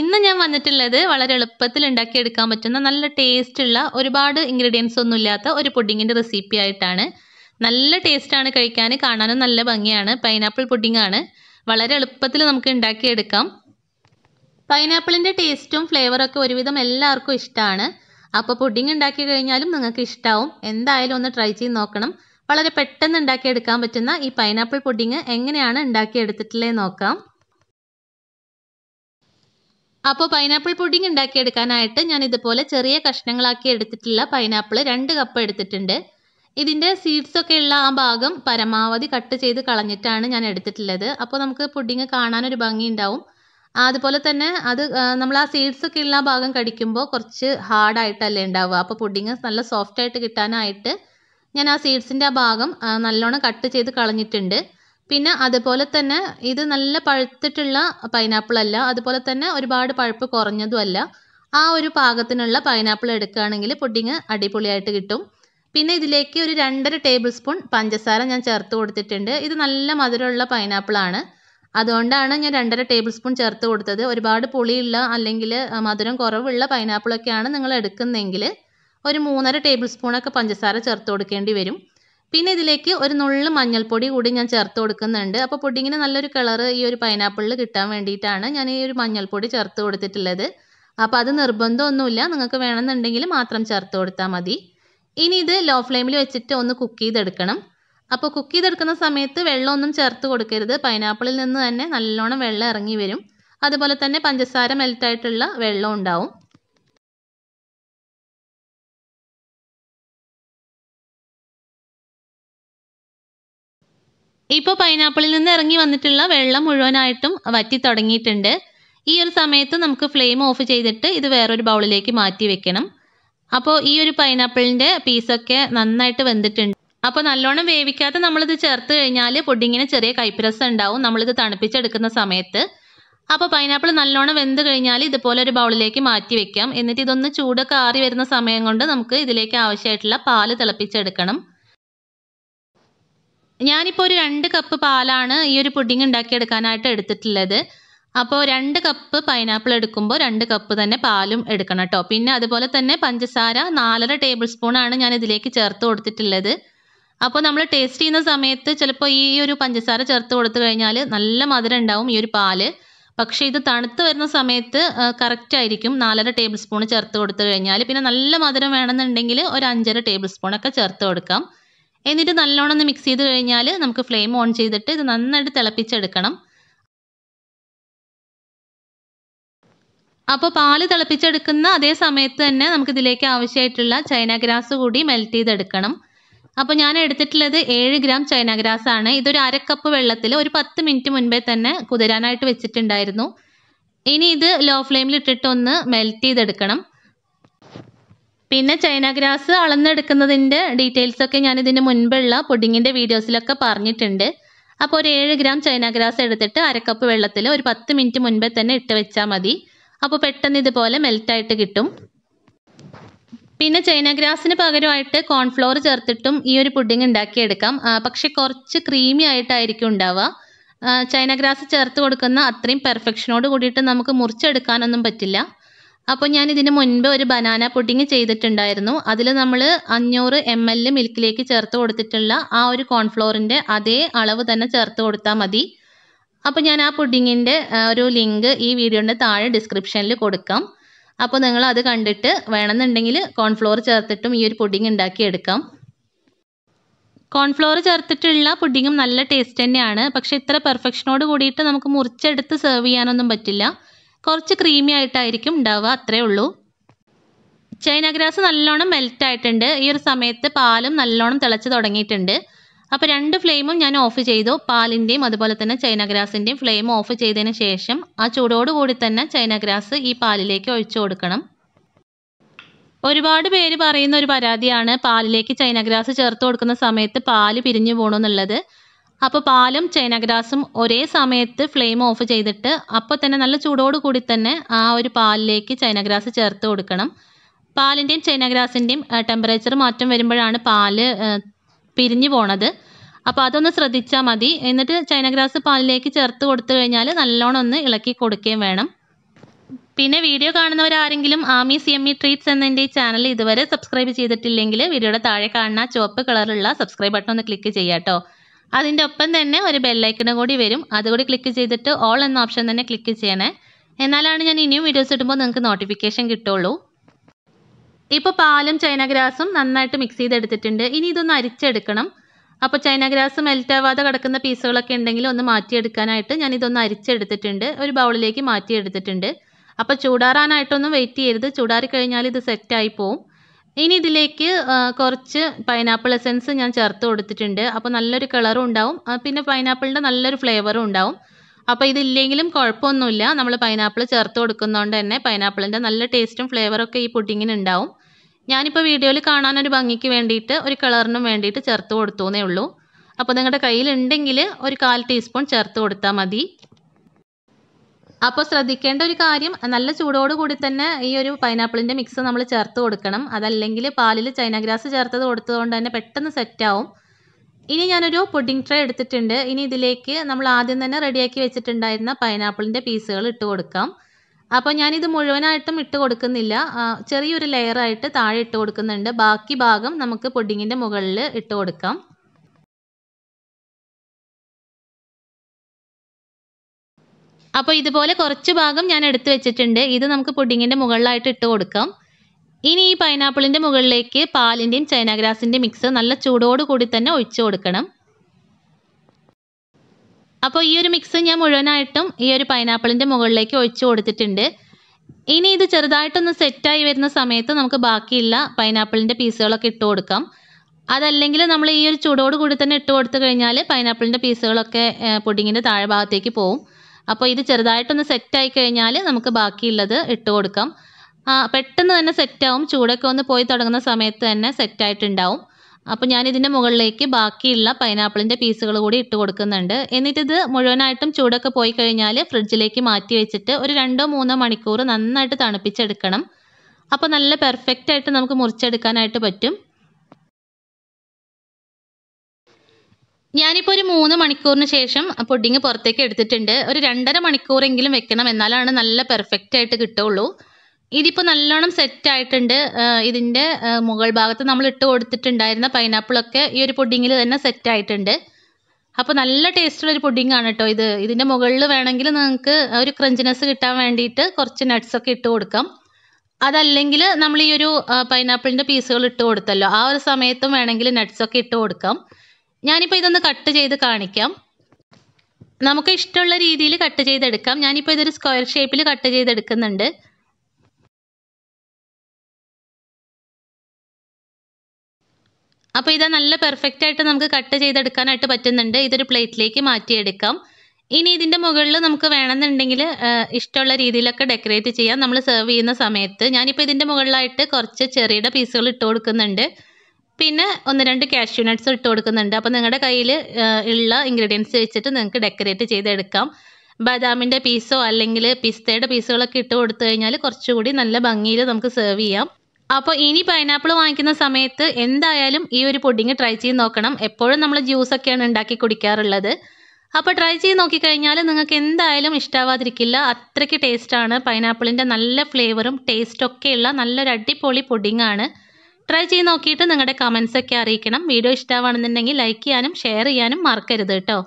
ഇന്ന് ഞാൻ വന്നിട്ടുള്ളത് വളരെ എളുപ്പത്തിൽ ഉണ്ടാക്കി എടുക്കാൻ പറ്റുന്ന നല്ല ടേസ്റ്റ് ഉള്ള ഒരുപാട് ഇൻഗ്രീഡിയൻസ് ഒന്നും ഇല്ലാത്ത ഒരു പുഡിങ്ങിന്റെ റെസിപ്പി ആയിട്ടാണ് നല്ല ടേസ്റ്റാണ് കഴിക്കാൻ കാണാനും നല്ല ഭംഗിയാണ് പൈനാപ്പിൾ ആണ് വളരെ എളുപ്പത്തിൽ നമുക്ക് ഉണ്ടാക്കി എടുക്കാം പൈനാപ്പിളിന്റെ ടേസ്റ്റും ഫ്ലേവറും ഒക്കെ ഒരുവിധം എല്ലാവർക്കും ഇഷ്ടമാണ് അപ്പോൾ പുഡിങ് ഉണ്ടാക്കി കഴിഞ്ഞാലും നിങ്ങൾക്ക് ഇഷ്ടാവും എന്തായാലും ഒന്ന് ട്രൈ ചെയ്ത് നോക്കണം വളരെ പെട്ടെന്ന് ഉണ്ടാക്കി എടുക്കാൻ പറ്റുന്ന ഈ പൈനാപ്പിൾ പുഡിങ് എങ്ങനെയാണ് ഉണ്ടാക്കി എടുത്തിട്ടുള്ളത് നോക്കാം അപ്പോൾ പൈനാപ്പിൾ പുഡിംഗ് ഉണ്ടാക്കിയെടുക്കാനായിട്ട് ഞാൻ ഇതുപോലെ ചെറിയ കഷ്ണങ്ങളാക്കി എടുത്തിട്ടുള്ള പൈനാപ്പിൾ രണ്ട് കപ്പ് എടുത്തിട്ടുണ്ട് ഇതിൻ്റെ സീഡ്സ് ഒക്കെ ഉള്ള ആ ഭാഗം പരമാവധി കട്ട് ചെയ്ത് കളഞ്ഞിട്ടാണ് ഞാൻ എടുത്തിട്ടുള്ളത് അപ്പോൾ നമുക്ക് പുഡിംഗ് കാണാനൊരു ഭംഗി ഉണ്ടാവും അതുപോലെ തന്നെ അത് നമ്മൾ ആ സീഡ്സ് ഒക്കെ ഉള്ള ഭാഗം കടിക്കുമ്പോൾ കുറച്ച് ഹാർഡായിട്ടല്ലേ ഉണ്ടാവുക അപ്പോൾ പുഡിംഗ് നല്ല സോഫ്റ്റ് ആയിട്ട് കിട്ടാനായിട്ട് ഞാൻ ആ സീഡ്സിൻ്റെ ആ ഭാഗം നല്ലോണം കട്ട് ചെയ്ത് കളഞ്ഞിട്ടുണ്ട് പിന്നെ അതുപോലെ തന്നെ ഇത് നല്ല പഴുത്തിട്ടുള്ള പൈനാപ്പിൾ അല്ല അതുപോലെ തന്നെ ഒരുപാട് പഴുപ്പ് കുറഞ്ഞതും അല്ല ആ ഒരു പാകത്തിനുള്ള പൈനാപ്പിൾ എടുക്കുകയാണെങ്കിൽ പുഡിങ് അടിപൊളിയായിട്ട് കിട്ടും പിന്നെ ഇതിലേക്ക് ഒരു രണ്ടര ടേബിൾ സ്പൂൺ പഞ്ചസാര ഞാൻ ചേർത്ത് കൊടുത്തിട്ടുണ്ട് ഇത് നല്ല മധുരമുള്ള പൈനാപ്പിൾ ആണ് അതുകൊണ്ടാണ് ഞാൻ രണ്ടര ടേബിൾ സ്പൂൺ ചേർത്ത് കൊടുത്തത് ഒരുപാട് പുളിയുള്ള അല്ലെങ്കിൽ മധുരം കുറവുള്ള പൈനാപ്പിളൊക്കെയാണ് നിങ്ങൾ എടുക്കുന്നതെങ്കിൽ ഒരു മൂന്നര ടേബിൾ സ്പൂണൊക്കെ പഞ്ചസാര ചേർത്ത് കൊടുക്കേണ്ടി വരും പിന്നെ ഇതിലേക്ക് ഒരു നുള്ളു മഞ്ഞൾപ്പൊടി കൂടി ഞാൻ ചേർത്ത് കൊടുക്കുന്നുണ്ട് അപ്പോൾ പുഡിങ്ങിന് നല്ലൊരു കളർ ഈ ഒരു പൈനാപ്പിളിൽ കിട്ടാൻ വേണ്ടിയിട്ടാണ് ഞാൻ ഈ ഒരു മഞ്ഞൾപ്പൊടി ചേർത്ത് കൊടുത്തിട്ടുള്ളത് അപ്പോൾ അത് നിർബന്ധമൊന്നുമില്ല നിങ്ങൾക്ക് വേണമെന്നുണ്ടെങ്കിൽ മാത്രം ചേർത്ത് കൊടുത്താൽ മതി ഇനി ഇത് ലോ ഫ്ലെയിമിൽ വെച്ചിട്ട് ഒന്ന് കുക്ക് ചെയ്തെടുക്കണം അപ്പോൾ കുക്ക് ചെയ്തെടുക്കുന്ന സമയത്ത് വെള്ളമൊന്നും ചേർത്ത് കൊടുക്കരുത് പൈനാപ്പിളിൽ നിന്ന് തന്നെ നല്ലോണം വെള്ളം ഇറങ്ങി വരും അതുപോലെ തന്നെ പഞ്ചസാര മെൽറ്റായിട്ടുള്ള വെള്ളം ഉണ്ടാവും ഇപ്പോൾ പൈനാപ്പിളിൽ നിന്ന് ഇറങ്ങി വന്നിട്ടുള്ള വെള്ളം മുഴുവനായിട്ടും വറ്റി തുടങ്ങിയിട്ടുണ്ട് ഈ ഒരു സമയത്ത് നമുക്ക് ഫ്ലെയിം ഓഫ് ചെയ്തിട്ട് ഇത് വേറൊരു ബൗളിലേക്ക് മാറ്റി വെക്കണം അപ്പോൾ ഈ ഒരു പൈനാപ്പിളിൻ്റെ പീസൊക്കെ നന്നായിട്ട് വെന്തിട്ടുണ്ട് അപ്പോൾ നല്ലോണം വേവിക്കാതെ നമ്മളിത് ചേർത്ത് കഴിഞ്ഞാൽ പുഡിങ്ങിന് ചെറിയ കൈപ്പിരസം ഉണ്ടാവും നമ്മളിത് തണുപ്പിച്ചെടുക്കുന്ന സമയത്ത് അപ്പോൾ പൈനാപ്പിൾ നല്ലോണം വെന്ത് കഴിഞ്ഞാൽ ഇതുപോലെ ഒരു ബൗളിലേക്ക് മാറ്റി വെക്കാം എന്നിട്ട് ഇതൊന്ന് ചൂടൊക്കെ ആറി വരുന്ന സമയം കൊണ്ട് നമുക്ക് ഇതിലേക്ക് ആവശ്യമായിട്ടുള്ള പാല് തിളപ്പിച്ചെടുക്കണം ഞാനിപ്പോൾ ഒരു രണ്ട് കപ്പ് പാലാണ് ഈ ഒരു പുഡിംഗ് ഉണ്ടാക്കിയെടുക്കാനായിട്ട് എടുത്തിട്ടുള്ളത് അപ്പോൾ രണ്ട് കപ്പ് പൈനാപ്പിൾ എടുക്കുമ്പോൾ രണ്ട് കപ്പ് തന്നെ പാലും എടുക്കണം കേട്ടോ പിന്നെ അതുപോലെ തന്നെ പഞ്ചസാര നാലര ടേബിൾ സ്പൂണാണ് ഞാൻ ഇതിലേക്ക് ചേർത്ത് കൊടുത്തിട്ടുള്ളത് അപ്പോൾ നമ്മൾ ടേസ്റ്റ് ചെയ്യുന്ന സമയത്ത് ചിലപ്പോൾ ഈ ഒരു പഞ്ചസാര ചേർത്ത് കൊടുത്തു കഴിഞ്ഞാൽ നല്ല മധുരം ഉണ്ടാവും ഈ ഒരു പാല് പക്ഷേ ഇത് തണുത്ത് വരുന്ന സമയത്ത് കറക്റ്റ് ആയിരിക്കും നാലര ടേബിൾ സ്പൂൺ ചേർത്ത് കൊടുത്തു കഴിഞ്ഞാൽ പിന്നെ നല്ല മധുരം വേണമെന്നുണ്ടെങ്കിൽ ഒരു അഞ്ചര ടേബിൾ സ്പൂണൊക്കെ ചേർത്ത് കൊടുക്കാം എന്നിട്ട് നല്ലോണം ഒന്ന് മിക്സ് ചെയ്ത് കഴിഞ്ഞാൽ നമുക്ക് ഫ്ലെയിം ഓൺ ചെയ്തിട്ട് ഇത് നന്നായിട്ട് തിളപ്പിച്ചെടുക്കണം അപ്പോൾ പാല് തിളപ്പിച്ചെടുക്കുന്ന അതേ സമയത്ത് തന്നെ നമുക്ക് ഇതിലേക്ക് ആവശ്യമായിട്ടുള്ള ചൈന ഗ്രാസ് കൂടി മെൽറ്റ് ചെയ്തെടുക്കണം അപ്പോൾ ഞാൻ എടുത്തിട്ടുള്ളത് ഏഴ് ഗ്രാം ചൈന ഗ്രാസ് ആണ് ഇതൊരു അരക്കപ്പ് വെള്ളത്തിൽ ഒരു പത്ത് മിനിറ്റ് മുൻപേ തന്നെ കുതിരാനായിട്ട് വെച്ചിട്ടുണ്ടായിരുന്നു ഇനി ഇത് ലോ ഫ്ലെയിമിൽ ഇട്ടിട്ടൊന്ന് മെൽറ്റ് ചെയ്തെടുക്കണം പിന്നെ ചൈന ഗ്രാസ് അളന്നെടുക്കുന്നതിൻ്റെ ഒക്കെ ഞാൻ ഇതിന് മുൻപുള്ള പുഡിങ്ങിൻ്റെ വീഡിയോസിലൊക്കെ പറഞ്ഞിട്ടുണ്ട് അപ്പോൾ ഒരു ഏഴ് ഗ്രാം ചൈന ഗ്രാസ് എടുത്തിട്ട് അരക്കപ്പ് വെള്ളത്തിൽ ഒരു പത്ത് മിനിറ്റ് മുൻപേ തന്നെ ഇട്ട് വെച്ചാൽ മതി അപ്പോൾ പെട്ടെന്ന് ഇതുപോലെ മെൽറ്റായിട്ട് കിട്ടും പിന്നെ ചൈന ഗ്രാസിന് പകരമായിട്ട് കോൺഫ്ലോർ ചേർത്തിട്ടും ഈ ഒരു പുഡിങ് ഉണ്ടാക്കിയെടുക്കാം പക്ഷെ കുറച്ച് ക്രീമി ആയിട്ടായിരിക്കും ഉണ്ടാവുക ചൈന ഗ്രാസ് ചേർത്ത് കൊടുക്കുന്ന അത്രയും പെർഫെക്ഷനോട് കൂടിയിട്ട് നമുക്ക് മുറിച്ചെടുക്കാനൊന്നും പറ്റില്ല അപ്പോൾ ഞാൻ ഇതിന് മുൻപ് ഒരു ബനാന പുഡിങ് ചെയ്തിട്ടുണ്ടായിരുന്നു അതിൽ നമ്മൾ അഞ്ഞൂറ് എം എൽ മിൽക്കിലേക്ക് ചേർത്ത് കൊടുത്തിട്ടുള്ള ആ ഒരു കോൺഫ്ലോറിൻ്റെ അതേ അളവ് തന്നെ ചേർത്ത് കൊടുത്താൽ മതി അപ്പോൾ ഞാൻ ആ പുഡിങ്ങിൻ്റെ ഒരു ലിങ്ക് ഈ വീഡിയോൻ്റെ താഴെ ഡിസ്ക്രിപ്ഷനിൽ കൊടുക്കാം അപ്പോൾ നിങ്ങൾ അത് കണ്ടിട്ട് വേണമെന്നുണ്ടെങ്കിൽ കോൺഫ്ലോർ ചേർത്തിട്ടും ഈ ഒരു പുഡിങ് ഉണ്ടാക്കിയെടുക്കാം കോൺഫ്ലോർ ചേർത്തിട്ടുള്ള പുഡിങ്ങും നല്ല ടേസ്റ്റ് തന്നെയാണ് പക്ഷേ ഇത്ര പെർഫെക്ഷനോട് കൂടിയിട്ട് നമുക്ക് മുറിച്ചെടുത്ത് സെർവ് ചെയ്യാനൊന്നും പറ്റില്ല കുറച്ച് ക്രീമി ആയിട്ടായിരിക്കും ഉണ്ടാവുക അത്രേ ഉള്ളൂ ചൈന ഗ്രാസ് നല്ലോണം മെൽറ്റ് ആയിട്ടുണ്ട് ഈ ഒരു സമയത്ത് പാലും നല്ലോണം തിളച്ച് തുടങ്ങിയിട്ടുണ്ട് അപ്പോൾ രണ്ട് ഫ്ലെയിമും ഞാൻ ഓഫ് ചെയ്തു പാലിൻ്റെയും അതുപോലെ തന്നെ ചൈന ഗ്രാസിൻ്റെയും ഫ്ലെയിം ഓഫ് ചെയ്തതിന് ശേഷം ആ ചൂടോടുകൂടി തന്നെ ചൈന ഗ്രാസ് ഈ പാലിലേക്ക് ഒഴിച്ചു കൊടുക്കണം ഒരുപാട് പേര് പറയുന്ന ഒരു പരാതിയാണ് പാലിലേക്ക് ചൈന ഗ്രാസ് ചേർത്ത് കൊടുക്കുന്ന സമയത്ത് പാല് പിരിഞ്ഞു പോകണമെന്നുള്ളത് അപ്പോൾ പാലും ചൈനഗ്രാസും ഒരേ സമയത്ത് ഫ്ലെയിം ഓഫ് ചെയ്തിട്ട് അപ്പോൾ തന്നെ നല്ല ചൂടോട് കൂടി തന്നെ ആ ഒരു പാലിലേക്ക് ചൈനഗ്രാസ് ചേർത്ത് കൊടുക്കണം പാലിന്റെയും ചൈനഗ്രാസിന്റെയും ടെമ്പറേച്ചർ മാറ്റം വരുമ്പോഴാണ് പാല് പിരിഞ്ഞു പോണത് അപ്പോൾ അതൊന്ന് ശ്രദ്ധിച്ചാൽ മതി എന്നിട്ട് ചൈനഗ്രാസ് പാലിലേക്ക് ചേർത്ത് കൊടുത്തു കഴിഞ്ഞാൽ നല്ലോണം ഒന്ന് ഇളക്കി കൊടുക്കുകയും വേണം പിന്നെ വീഡിയോ കാണുന്നവരാരെങ്കിലും Aami C M E treats എന്നതിൻ്റെ ഈ ചാനൽ ഇതുവരെ സബ്സ്ക്രൈബ് ചെയ്തിട്ടില്ലെങ്കിൽ വീഡിയോയുടെ താഴെ കാണുന്ന ചുവപ്പ് കളറുള്ള സബ്സ്ക്രൈബ് ബട്ടൺ ഒന്ന് ക്ലിക്ക് ചെയ്യാട്ടോ അതിൻ്റെ ഒപ്പം തന്നെ ഒരു ബെല്ലൈക്കണും കൂടി വരും അതുകൂടി ക്ലിക്ക് ചെയ്തിട്ട് ഓൾ എന്ന ഓപ്ഷൻ തന്നെ ക്ലിക്ക് ചെയ്യണേ എന്നാലാണ് ഞാൻ ഇനിയും വീഡിയോസ് ഇടുമ്പോൾ നിങ്ങൾക്ക് നോട്ടിഫിക്കേഷൻ കിട്ടുള്ളൂ ഇപ്പോൾ പാലും ചൈന ഗ്രാസും നന്നായിട്ട് മിക്സ് ചെയ്തെടുത്തിട്ടുണ്ട് ഇനി ഇതൊന്ന് അരിച്ചെടുക്കണം അപ്പോൾ ചൈന ഗ്രാസ് ആവാതെ കിടക്കുന്ന പീസുകളൊക്കെ ഉണ്ടെങ്കിൽ ഒന്ന് മാറ്റിയെടുക്കാനായിട്ട് ഞാൻ ഇതൊന്ന് അരിച്ചെടുത്തിട്ടുണ്ട് ഒരു ബൗളിലേക്ക് മാറ്റിയെടുത്തിട്ടുണ്ട് അപ്പോൾ ചൂടാറാനായിട്ടൊന്നും വെയിറ്റ് ചെയ്യരുത് ചൂടാറി കഴിഞ്ഞാൽ ഇത് സെറ്റായി പോവും ഇനി ഇതിലേക്ക് കുറച്ച് പൈനാപ്പിൾ എസൻസ് ഞാൻ ചേർത്ത് കൊടുത്തിട്ടുണ്ട് അപ്പോൾ നല്ലൊരു കളറും ഉണ്ടാവും പിന്നെ പൈനാപ്പിളിൻ്റെ നല്ലൊരു ഫ്ലേവറും ഉണ്ടാവും അപ്പോൾ ഇതില്ലെങ്കിലും കുഴപ്പമൊന്നുമില്ല നമ്മൾ പൈനാപ്പിൾ ചേർത്ത് കൊടുക്കുന്നതുകൊണ്ട് തന്നെ പൈനാപ്പിളിൻ്റെ നല്ല ടേസ്റ്റും ഫ്ലേവറൊക്കെ ഈ പുഡിങ്ങിന് ഉണ്ടാവും ഞാനിപ്പോൾ വീഡിയോയിൽ കാണാനൊരു ഭംഗിക്ക് വേണ്ടിയിട്ട് ഒരു കളറിനും വേണ്ടിയിട്ട് ചേർത്ത് എന്നേ ഉള്ളൂ അപ്പോൾ നിങ്ങളുടെ കയ്യിലുണ്ടെങ്കിൽ ഒരു കാൽ ടീസ്പൂൺ ചേർത്ത് കൊടുത്താൽ മതി അപ്പോൾ ശ്രദ്ധിക്കേണ്ട ഒരു കാര്യം നല്ല ചൂടോട് കൂടി തന്നെ ഈ ഒരു പൈനാപ്പിളിൻ്റെ മിക്സ് നമ്മൾ ചേർത്ത് കൊടുക്കണം അതല്ലെങ്കിൽ പാലിൽ ചൈന ഗ്രാസ് ചേർത്തത് കൊടുത്തതുകൊണ്ട് തന്നെ പെട്ടെന്ന് സെറ്റാവും ഇനി ഞാനൊരു പുഡിംഗ് ട്രേ എടുത്തിട്ടുണ്ട് ഇനി ഇതിലേക്ക് നമ്മൾ ആദ്യം തന്നെ റെഡിയാക്കി വെച്ചിട്ടുണ്ടായിരുന്ന പൈനാപ്പിളിൻ്റെ പീസുകൾ ഇട്ട് കൊടുക്കാം അപ്പോൾ ഞാനിത് മുഴുവനായിട്ടും ഇട്ട് കൊടുക്കുന്നില്ല ചെറിയൊരു ലെയറായിട്ട് താഴെ ഇട്ട് കൊടുക്കുന്നുണ്ട് ബാക്കി ഭാഗം നമുക്ക് പുഡിങ്ങിൻ്റെ മുകളിൽ ഇട്ട് കൊടുക്കാം അപ്പോൾ ഇതുപോലെ കുറച്ച് ഭാഗം ഞാൻ എടുത്തു വെച്ചിട്ടുണ്ട് ഇത് നമുക്ക് പുഡിങ്ങിൻ്റെ മുകളിലായിട്ട് ഇട്ട് കൊടുക്കാം ഇനി ഈ പൈനാപ്പിളിൻ്റെ മുകളിലേക്ക് പാലിൻ്റെയും ചൈനാഗ്രാസിൻ്റെ മിക്സ് നല്ല ചൂടോട് കൂടി തന്നെ ഒഴിച്ചു കൊടുക്കണം അപ്പോൾ ഈ ഒരു മിക്സ് ഞാൻ മുഴുവനായിട്ടും ഈ ഒരു പൈനാപ്പിളിൻ്റെ മുകളിലേക്ക് ഒഴിച്ചു കൊടുത്തിട്ടുണ്ട് ഇനി ഇത് ചെറുതായിട്ടൊന്ന് സെറ്റായി വരുന്ന സമയത്ത് നമുക്ക് ബാക്കിയുള്ള പൈനാപ്പിളിൻ്റെ പീസുകളൊക്കെ ഇട്ട് കൊടുക്കാം അതല്ലെങ്കിൽ നമ്മൾ ഈ ഒരു ചൂടോട് കൂടി തന്നെ ഇട്ട് കൊടുത്തു കഴിഞ്ഞാൽ പൈനാപ്പിളിൻ്റെ പീസുകളൊക്കെ പുഡിങ്ങിൻ്റെ താഴെ ഭാഗത്തേക്ക് പോകും അപ്പോൾ ഇത് ചെറുതായിട്ടൊന്ന് സെറ്റ് ആയി കഴിഞ്ഞാൽ നമുക്ക് ബാക്കിയുള്ളത് ഇട്ട് കൊടുക്കാം പെട്ടെന്ന് തന്നെ സെറ്റാവും ചൂടൊക്കെ ഒന്ന് പോയി തുടങ്ങുന്ന സമയത്ത് തന്നെ സെറ്റായിട്ടുണ്ടാവും അപ്പോൾ ഞാൻ ഇതിൻ്റെ മുകളിലേക്ക് ബാക്കിയുള്ള പൈനാപ്പിളിൻ്റെ പീസുകൾ കൂടി ഇട്ട് കൊടുക്കുന്നുണ്ട് എന്നിട്ടിത് മുഴുവനായിട്ടും ചൂടൊക്കെ പോയി കഴിഞ്ഞാൽ ഫ്രിഡ്ജിലേക്ക് മാറ്റി വെച്ചിട്ട് ഒരു രണ്ടോ മൂന്നോ മണിക്കൂർ നന്നായിട്ട് തണുപ്പിച്ചെടുക്കണം അപ്പോൾ നല്ല പെർഫെക്റ്റ് ആയിട്ട് നമുക്ക് മുറിച്ചെടുക്കാനായിട്ട് പറ്റും ഞാനിപ്പോൾ ഒരു മൂന്ന് മണിക്കൂറിന് ശേഷം പുഡിങ് പുറത്തേക്ക് എടുത്തിട്ടുണ്ട് ഒരു രണ്ടര മണിക്കൂറെങ്കിലും വെക്കണം എന്നാലാണ് നല്ല പെർഫെക്റ്റ് ആയിട്ട് കിട്ടുള്ളൂ ഇതിപ്പോൾ നല്ലോണം സെറ്റ് ആയിട്ടുണ്ട് ഇതിൻ്റെ മുകൾ ഭാഗത്ത് നമ്മൾ ഇട്ട് കൊടുത്തിട്ടുണ്ടായിരുന്ന പൈനാപ്പിളൊക്കെ ഈ ഒരു പുഡിങ്ങിൽ തന്നെ സെറ്റ് ആയിട്ടുണ്ട് അപ്പോൾ നല്ല ടേസ്റ്റുള്ള ഒരു പുഡിംഗ് ആണ് കേട്ടോ ഇത് ഇതിൻ്റെ മുകളിൽ വേണമെങ്കിൽ നിങ്ങൾക്ക് ഒരു ക്രഞ്ചിനെസ് കിട്ടാൻ വേണ്ടിയിട്ട് കുറച്ച് നട്ട്സൊക്കെ ഒക്കെ ഇട്ട് കൊടുക്കാം അതല്ലെങ്കിൽ നമ്മൾ ഈ ഒരു പൈനാപ്പിളിൻ്റെ പീസുകൾ ഇട്ട് കൊടുത്തല്ലോ ആ ഒരു സമയത്തും വേണമെങ്കിൽ നട്ട്സൊക്കെ ഒക്കെ ഇട്ട് കൊടുക്കാം ഞാനിപ്പോൾ ഇതൊന്ന് കട്ട് ചെയ്ത് കാണിക്കാം നമുക്ക് ഇഷ്ടമുള്ള രീതിയിൽ കട്ട് ചെയ്തെടുക്കാം ഞാനിപ്പോൾ ഇതൊരു സ്ക്വയർ ഷേപ്പിൽ കട്ട് ചെയ്തെടുക്കുന്നുണ്ട് അപ്പോൾ ഇതാ നല്ല പെർഫെക്റ്റ് ആയിട്ട് നമുക്ക് കട്ട് ചെയ്തെടുക്കാനായിട്ട് പറ്റുന്നുണ്ട് ഇതൊരു പ്ലേറ്റിലേക്ക് മാറ്റിയെടുക്കാം ഇനി ഇതിൻ്റെ മുകളിൽ നമുക്ക് വേണമെന്നുണ്ടെങ്കിൽ ഇഷ്ടമുള്ള രീതിയിലൊക്കെ ഡെക്കറേറ്റ് ചെയ്യാം നമ്മൾ സെർവ് ചെയ്യുന്ന സമയത്ത് ഞാനിപ്പോൾ ഇതിൻ്റെ മുകളിലായിട്ട് കുറച്ച് ചെറിയ പീസുകൾ ഇട്ട് കൊടുക്കുന്നുണ്ട് പിന്നെ ഒന്ന് രണ്ട് കാഷ്യൂ നട്ട്സ് ഇട്ട് കൊടുക്കുന്നുണ്ട് അപ്പോൾ നിങ്ങളുടെ കയ്യിൽ ഉള്ള ഇൻഗ്രീഡിയൻസ് വെച്ചിട്ട് നിങ്ങൾക്ക് ഡെക്കറേറ്റ് ചെയ്തെടുക്കാം ബദാമിൻ്റെ പീസോ അല്ലെങ്കിൽ പിസ്തയുടെ പീസുകളൊക്കെ ഇട്ട് കൊടുത്തു കഴിഞ്ഞാൽ കുറച്ചുകൂടി നല്ല ഭംഗിയിൽ നമുക്ക് സെർവ് ചെയ്യാം അപ്പോൾ ഇനി പൈനാപ്പിൾ വാങ്ങിക്കുന്ന സമയത്ത് എന്തായാലും ഈ ഒരു പുഡിങ് ട്രൈ ചെയ്ത് നോക്കണം എപ്പോഴും നമ്മൾ ജ്യൂസൊക്കെയാണ് ഉണ്ടാക്കി കുടിക്കാറുള്ളത് അപ്പോൾ ട്രൈ ചെയ്ത് നോക്കിക്കഴിഞ്ഞാൽ നിങ്ങൾക്ക് എന്തായാലും ഇഷ്ടമാവാതിരിക്കില്ല അത്രയ്ക്ക് ടേസ്റ്റാണ് പൈനാപ്പിളിൻ്റെ നല്ല ഫ്ലേവറും ടേസ്റ്റൊക്കെയുള്ള നല്ലൊരു അടിപൊളി ആണ് ട്രൈ ചെയ്ത് നോക്കിയിട്ട് നിങ്ങളുടെ ഒക്കെ അറിയിക്കണം വീഡിയോ ഇഷ്ടമാണെന്നുണ്ടെങ്കിൽ ലൈക്ക് ചെയ്യാനും ഷെയർ ചെയ്യാനും മറക്കരുത് കേട്ടോ